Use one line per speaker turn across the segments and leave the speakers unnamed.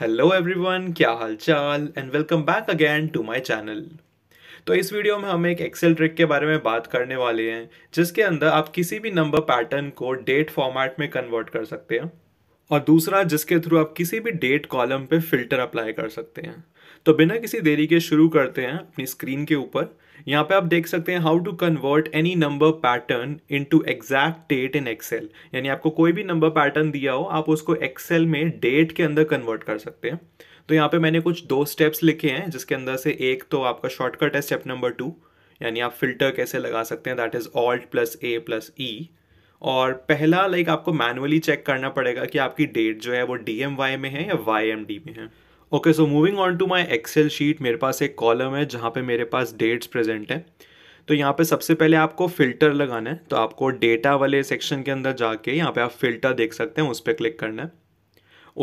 hello everyone क्या हाल चाल and welcome back again to my channel तो इस वीडियो में हम एक एक्सेल ट्रिक के बारे में बात करने वाले हैं जिसके अंदर आप किसी भी नंबर पैटर्न को डेट फॉर्मेट में कन्वर्ट कर सकते हैं और दूसरा जिसके थ्रू आप किसी भी डेट कॉलम पे फिल्टर अप्लाई कर सकते हैं तो बिना किसी देरी के शुरू करते हैं अपनी स्क्रीन के ऊपर यहाँ पे आप देख सकते हैं how to convert any number pattern into exact date in Excel यानी आपको कोई भी नंबर पैटर्न दिया हो आप उसको एक्सेल में डेट के अंदर कन्वर्ट कर सकते हैं तो यहाँ पे मैंने कुछ दो स्टेप्स लिखे हैं जिसके अंदर से एक तो आपका शॉर्टकट है स्टेप नंबर टू यानी आप फिल्टर कैसे लगा सकते हैं that is alt plus A plus E और पहला लाइक आपको मैनुअली चेक करना पड़ेगा कि आपकी डेट जो है वो डी में है या वाई में है okay so moving on to my Excel sheet मेरे पास एक कॉलम है जहाँ पे मेरे पास डेट्स प्रेजेंट हैं तो यहाँ पे सबसे पहले आपको फिल्टर लगाना है तो आपको डेटा वाले सेक्शन के अंदर जाके यहाँ पे आप फिल्टर देख सकते हैं उस पर क्लिक करना है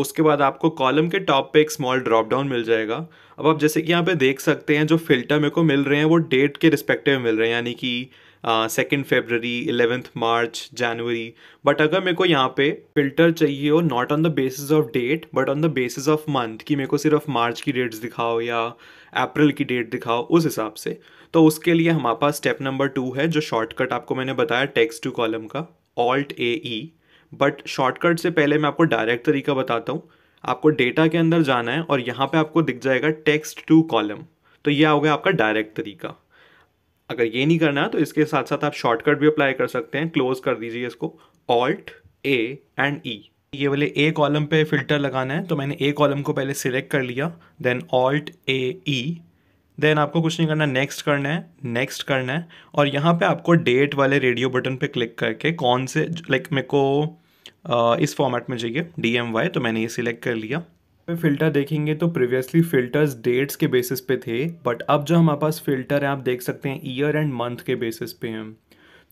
उसके बाद आपको कॉलम के टॉप पे एक स्मॉल ड्रॉप डाउन मिल जाएगा अब आप जैसे कि यहाँ पे देख सकते हैं जो फिल्टर मेरे को मिल रहे हैं वो डेट के रिस्पेक्टिव मिल रहे हैं यानी कि सेकेंड फेबररी इलेवेंथ मार्च जनवरी बट अगर मेरे को यहाँ पे फिल्टर चाहिए हो not on the basis of date but on the basis of month कि मेरे को सिर्फ मार्च की डेट्स दिखाओ या अप्रैल की डेट दिखाओ उस हिसाब से तो उसके लिए हमारे पास स्टेप नंबर टू है जो शॉर्टकट आपको मैंने बताया टेक्स्ट टू कॉलम का alt A E but shortcut से पहले मैं आपको डायरेक्ट तरीका बताता हूँ आपको डेटा के अंदर जाना है और यहाँ पे आपको दिख जाएगा टेक्स्ट टू कॉलम तो यह हो गया आपका डायरेक्ट तरीका अगर ये नहीं करना तो इसके साथ साथ आप शॉर्टकट भी अप्लाई कर सकते हैं क्लोज कर दीजिए इसको ऑल्ट ए एंड ई ये वाले ए कॉलम पे फिल्टर लगाना है तो मैंने ए कॉलम को पहले सिलेक्ट कर लिया then alt A E then आपको कुछ नहीं करना नेक्स्ट करना है नेक्स्ट करना है और यहाँ पे आपको डेट वाले रेडियो बटन पे क्लिक करके कौन से लाइक मेरे को इस फॉर्मेट में चाहिए डी एम वाई तो मैंने ये सिलेक्ट कर लिया पे फिल्टर देखेंगे तो प्रीवियसली फिल्टर्स डेट्स के बेसिस पे थे बट अब जो हमारे पास फिल्टर है आप देख सकते हैं ईयर एंड मंथ के बेसिस पे हैं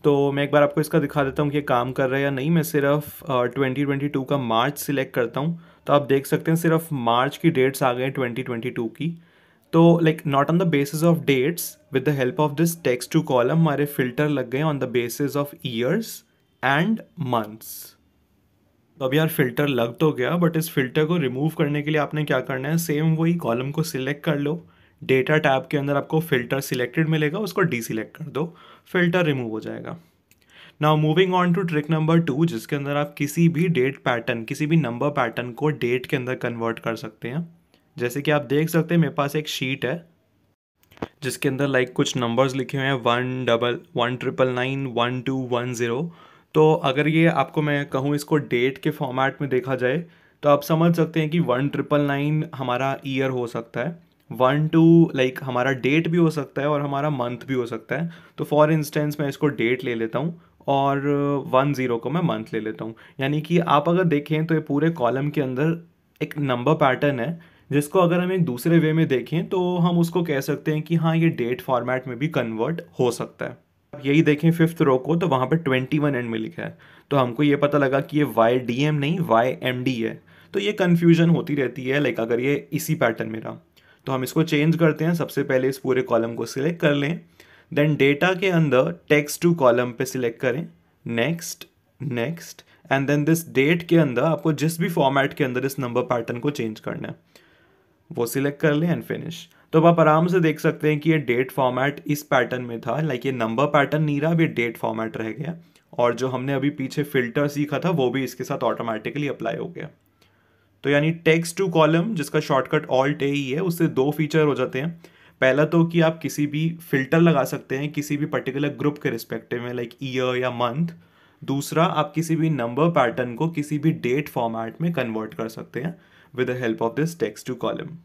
तो मैं एक बार आपको इसका दिखा देता हूँ कि काम कर रहा है या नहीं मैं सिर्फ ट्वेंटी ट्वेंटी टू का मार्च सिलेक्ट करता हूँ तो आप देख सकते हैं सिर्फ मार्च की डेट्स आ गए ट्वेंटी ट्वेंटी टू की तो like not on the basis of dates with the help of this text to column हमारे फिल्टर लग गए on the basis of years and months तो अभी यार फिल्टर लग तो गया बट इस फिल्टर को रिमूव करने के लिए आपने क्या करना है सेम वही कॉलम को सिलेक्ट कर लो डेटा टैब के अंदर आपको फिल्टर सिलेक्टेड मिलेगा उसको डी सिलेक्ट कर दो फिल्टर रिमूव हो जाएगा now moving on to trick number two जिसके अंदर आप किसी भी डेट पैटर्न किसी भी नंबर पैटर्न को डेट के अंदर कन्वर्ट कर सकते हैं जैसे कि आप देख सकते हैं मेरे पास एक शीट है जिसके अंदर लाइक like, कुछ नंबर्स लिखे हुए हैं one double one triple nine one two one zero तो अगर ये आपको मैं कहूँ इसको डेट के फॉर्मेट में देखा जाए तो आप समझ सकते हैं कि वन ट्रिपल नाइन हमारा ईयर हो सकता है वन टू लाइक हमारा डेट भी हो सकता है और हमारा मंथ भी हो सकता है तो फॉर इंस्टेंस मैं इसको डेट ले लेता हूँ और वन ज़ीरो को मैं मंथ ले लेता हूँ यानी कि आप अगर देखें तो ये पूरे कॉलम के अंदर एक नंबर पैटर्न है जिसको अगर हम एक दूसरे वे में देखें तो हम उसको कह सकते हैं कि हाँ ये डेट फॉर्मेट में भी कन्वर्ट हो सकता है आप यही देखें फिफ्थ रो को तो वहाँ पर ट्वेंटी वन एंड में लिखा है तो हमको ये पता लगा कि ये वाई डी एम नहीं वाई एम डी है तो ये कन्फ्यूजन होती रहती है लाइक अगर ये इसी पैटर्न में रहा तो हम इसको चेंज करते हैं सबसे पहले इस पूरे कॉलम को सिलेक्ट कर लें देन डेटा के अंदर टेक्स्ट टू कॉलम पे सिलेक्ट करें next next and then this date के अंदर आपको जिस भी फॉर्मेट के अंदर इस नंबर पैटर्न को चेंज करना है वो सिलेक्ट कर लें एंड फिनिश तो अब आप आराम से देख सकते हैं कि ये डेट फॉर्मेट इस पैटर्न में था लाइक ये नंबर पैटर्न नहीं रहा अभी डेट फॉर्मेट रह गया और जो हमने अभी पीछे फिल्टर सीखा था वो भी इसके साथ ऑटोमेटिकली अप्लाई हो गया तो यानी टेक्स्ट टू कॉलम जिसका शॉर्टकट ऑल्ट ए ही है उससे दो फीचर हो जाते हैं पहला तो कि आप किसी भी फिल्टर लगा सकते हैं किसी भी पर्टिकुलर ग्रुप के रिस्पेक्टिव में लाइक ईयर या मंथ दूसरा आप किसी भी नंबर पैटर्न को किसी भी डेट फॉर्मेट में कन्वर्ट कर सकते हैं with the help of this text to column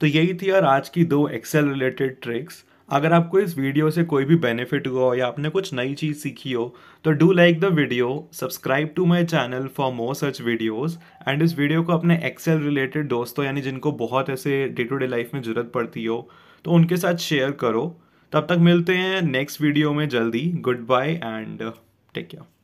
तो यही थी यार आज की दो एक्सेल रिलेटेड ट्रिक्स अगर आपको इस वीडियो से कोई भी बेनिफिट हुआ हो या आपने कुछ नई चीज़ सीखी हो तो do like the video subscribe to my channel for more such videos and इस वीडियो को अपने एक्सेल रिलेटेड दोस्तों यानी जिनको बहुत ऐसे डे टू डे लाइफ में ज़रूरत पड़ती हो तो उनके साथ शेयर करो तब तक मिलते हैं नेक्स्ट वीडियो में जल्दी goodbye and take care